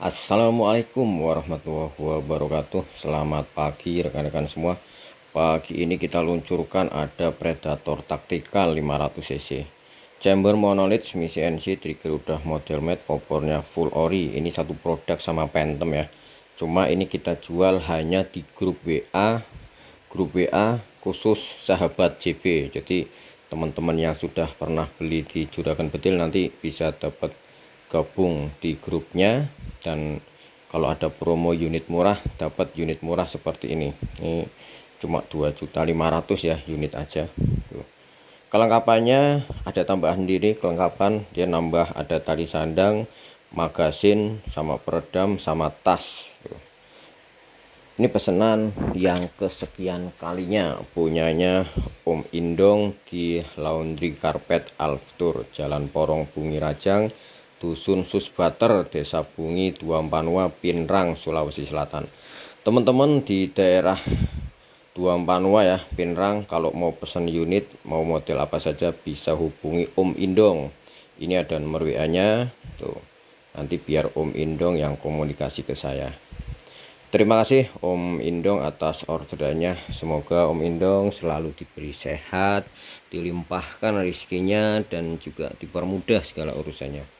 Assalamualaikum warahmatullahi wabarakatuh Selamat pagi rekan-rekan semua Pagi ini kita luncurkan ada Predator Taktikal 500cc Chamber monolith misi NC trigger udah model matte popornya full ori Ini satu produk sama Phantom ya Cuma ini kita jual hanya di grup WA Grup WA khusus sahabat JB Jadi teman-teman yang sudah pernah beli di Juragan Betil nanti bisa dapat gabung di grupnya dan kalau ada promo unit murah dapat unit murah seperti ini ini cuma 2.500 ya unit aja kelengkapannya ada tambahan diri kelengkapan dia nambah ada tali sandang magasin sama peredam sama tas ini pesanan yang kesekian kalinya punyanya Om Indong di Laundry Carpet Alftur Jalan Porong Bungi Rajang Dusun Susbater, Desa Bungi, Duampanua, Pinrang, Sulawesi Selatan. Teman-teman di daerah Duampanua ya, Pinrang, kalau mau pesan unit, mau model apa saja bisa hubungi Om Indong. Ini ada nomor WA-nya, tuh. Nanti biar Om Indong yang komunikasi ke saya. Terima kasih Om Indong atas orderannya. Semoga Om Indong selalu diberi sehat, dilimpahkan rezekinya dan juga dipermudah segala urusannya.